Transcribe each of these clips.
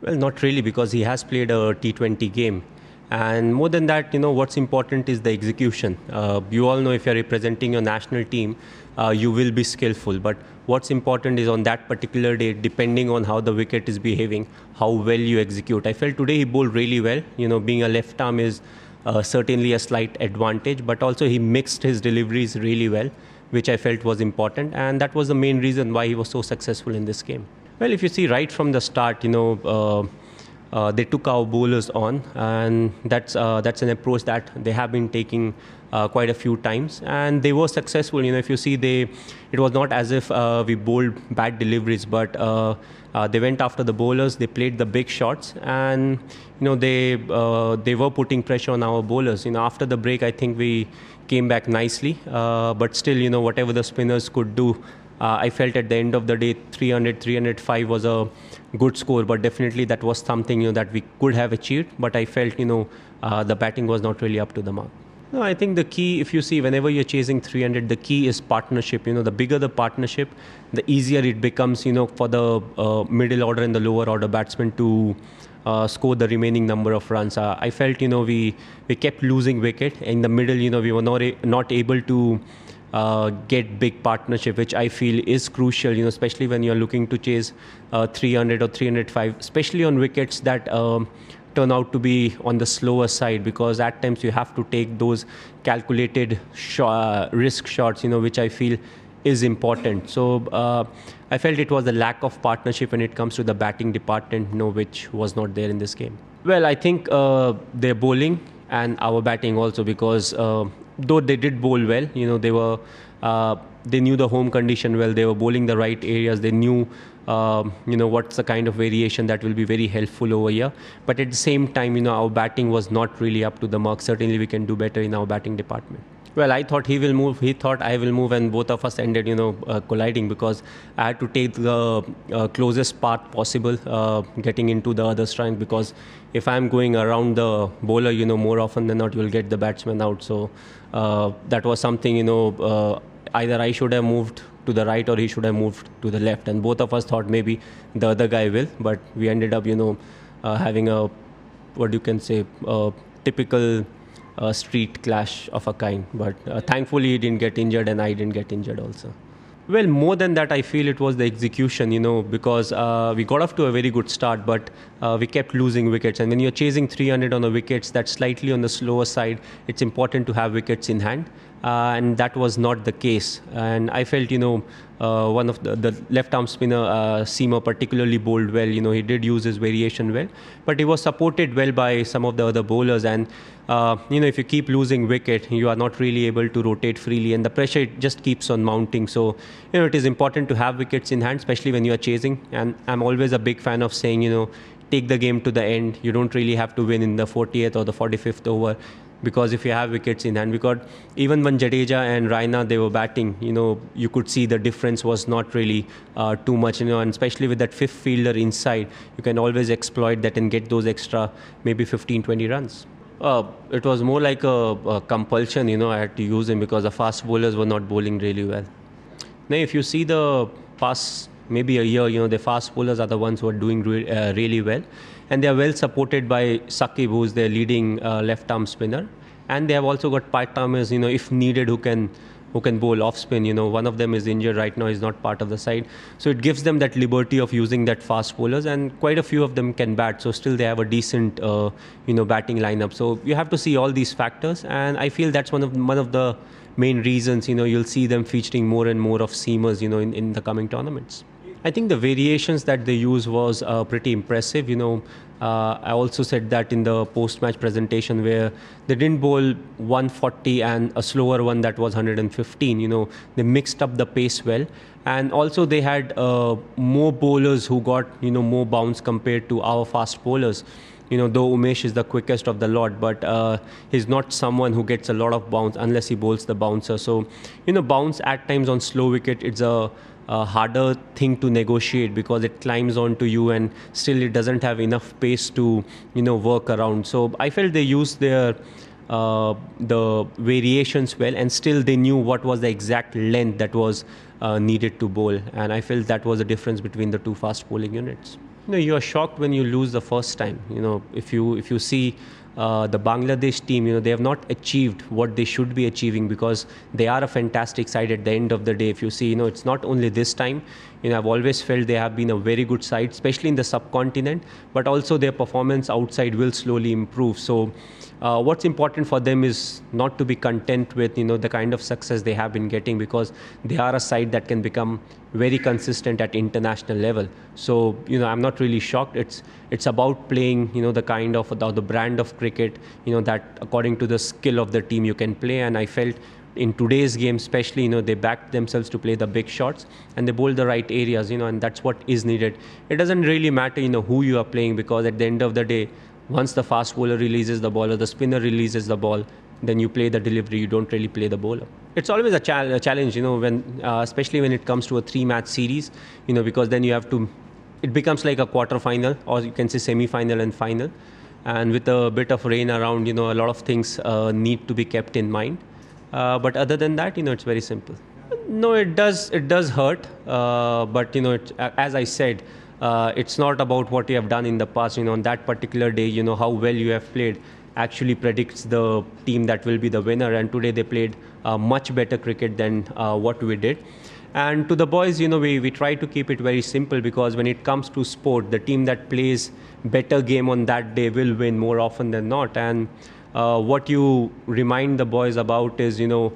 Well, not really, because he has played a T20 game. And more than that, you know, what's important is the execution. Uh, you all know if you're representing your national team, uh, you will be skillful. But what's important is on that particular day, depending on how the wicket is behaving, how well you execute. I felt today he bowled really well. You know, being a left arm is uh, certainly a slight advantage, but also he mixed his deliveries really well, which I felt was important. And that was the main reason why he was so successful in this game. Well, if you see right from the start, you know, uh, uh, they took our bowlers on, and that's uh, that's an approach that they have been taking uh, quite a few times, and they were successful. You know, if you see, they it was not as if uh, we bowled bad deliveries, but uh, they went after the bowlers. They played the big shots, and you know they they were putting pressure on our bowlers. You know, after the break, I think we came back nicely, but still, you know, whatever the spinners could do. Uh, I felt at the end of the day 300 305 was a good score but definitely that was something you know that we could have achieved but I felt you know uh, the batting was not really up to the mark. No, I think the key, if you see, whenever you're chasing 300, the key is partnership. You know, the bigger the partnership, the easier it becomes, you know, for the uh, middle order and the lower order batsmen to uh, score the remaining number of runs. Uh, I felt, you know, we, we kept losing wicket. In the middle, you know, we were not, a- not able to uh, get big partnership, which I feel is crucial. You know, especially when you're looking to chase uh, 300 or 305, especially on wickets that. Um, turn out to be on the slower side because at times you have to take those calculated sh- uh, risk shots you know which i feel is important so uh, i felt it was a lack of partnership when it comes to the batting department you know which was not there in this game well i think uh, their bowling and our batting also because uh, though they did bowl well, you know, they were uh, they knew the home condition well. They were bowling the right areas. They knew um, you know what's the kind of variation that will be very helpful over here. But at the same time, you know, our batting was not really up to the mark. Certainly, we can do better in our batting department well, I thought he will move, he thought I will move, and both of us ended, you know, uh, colliding because I had to take the uh, closest part possible, uh, getting into the other strand. Because if I'm going around the bowler, you know, more often than not, you'll get the batsman out. So uh, that was something, you know, uh, either I should have moved to the right or he should have moved to the left. And both of us thought maybe the other guy will, but we ended up, you know, uh, having a what you can say, typical a street clash of a kind. But uh, thankfully, he didn't get injured, and I didn't get injured also. Well, more than that, I feel it was the execution, you know, because uh, we got off to a very good start, but uh, we kept losing wickets. And when you're chasing 300 on the wickets, that's slightly on the slower side. It's important to have wickets in hand. Uh, and that was not the case. And I felt, you know, uh, one of the, the, left arm spinner uh, Seema particularly bowled well. You know, he did use his variation well, but he was supported well by some of the other bowlers. And uh, you know, if you keep losing wicket, you are not really able to rotate freely, and the pressure just keeps on mounting. So you know, it is important to have wickets in hand, especially when you are chasing. And I'm always a big fan of saying, you know. Take the game to the end. You don't really have to win in the 40th or the 45th over because if you have wickets in hand, because even when Jadeja and Raina they were batting, you know you could see the difference was not really uh, too much, you know, and especially with that fifth fielder inside, you can always exploit that and get those extra maybe 15, 20 runs. Uh, it was more like a, a, compulsion, you know, I had to use him because the fast bowlers were not bowling really well. Now, if you see the past maybe a year, you know, the fast bowlers are the ones who are doing re- uh, really well and they are well supported by Sakib, who is their leading uh, left arm spinner. And they have also got part-timers, you know, if needed, who can who can bowl off spin. You know, one of them is injured right now; is not part of the side. So it gives them that liberty of using that fast bowlers, and quite a few of them can bat. So still, they have a decent, uh, you know, batting lineup. So you have to see all these factors, and I feel that's one of one of the main reasons. You know, you'll see them featuring more and more of seamers. You know, in, in the coming tournaments. I think the variations that they used was uh, pretty impressive. You know, uh, I also said that in the post-match presentation where they didn't bowl 140 and a slower one that was 115. You know, they mixed up the pace well, and also they had uh, more bowlers who got you know more bounce compared to our fast bowlers you know, though Umesh is the quickest of the lot, but uh, he's not someone who gets a lot of bounce unless he bowls the bouncer. So, you know, bounce at times on slow wicket, it's a a harder thing to negotiate because it climbs onto you and still it doesn't have enough pace to you know work around so i felt they used their uh, the variations well and still they knew what was the exact length that was uh, needed to bowl and i felt that was the difference between the two fast bowling units you know you are shocked when you lose the first time you know if you if you see uh, the Bangladesh team, you know, they have not achieved what they should be achieving because they are a fantastic side at the end of the day. If you see, you know, it's not only this time. You know, I've always felt they have been a very good side, especially in the subcontinent, but also their performance outside will slowly improve. So, uh, what's important for them is not to be content with you know the kind of success they have been getting because they are a side that can become very consistent at international level so you know i'm not really shocked it's it's about playing you know the kind of the, the brand of cricket cricket, you know, that according to the skill of the team you can play. And I felt in today's game, especially, you know, they backed themselves to play the big shots and they bowled the right areas, you know, and that's what is needed. It doesn't really matter, you know, who you are playing because at the end of the day, once the fast bowler releases the ball or the spinner releases the ball, then you play the delivery. You don't really play the bowler. It's always a, chal- a challenge, you know, when uh, especially when it comes to a three-match series, you know, because then you have to. It becomes like a quarter final, or you can say semi-final and final and with a bit of rain around, you know, a lot of things uh, need to be kept in mind. Uh, but other than that, you know, it's very simple. No, it does it does hurt, uh, but you know, it, as I said, uh, it's not about what you have done in the past. You know, on that particular day, you know how well you have played actually predicts the team that will be the winner. And today they played uh, much better cricket than uh, what we did. And to the boys, you know, we, we try to keep it very simple because when it comes to sport, the team that plays better game on that day will win more often than not. And uh, what you remind the boys about is, you know,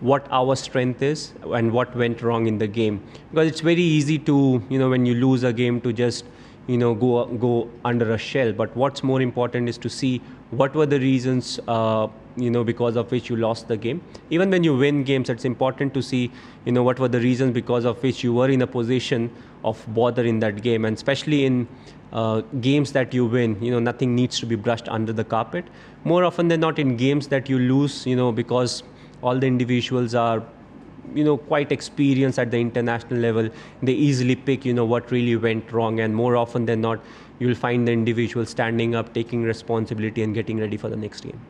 what our strength is and what went wrong in the game. Because it's very easy to, you know, when you lose a game to just you know go go under a shell but what's more important is to see what were the reasons uh, you know because of which you lost the game even when you win games it's important to see you know what were the reasons because of which you were in a position of bother in that game and especially in uh, games that you win you know nothing needs to be brushed under the carpet more often than not in games that you lose you know because all the individuals are you know quite experienced at the international level they easily pick you know what really went wrong and more often than not you'll find the individual standing up taking responsibility and getting ready for the next game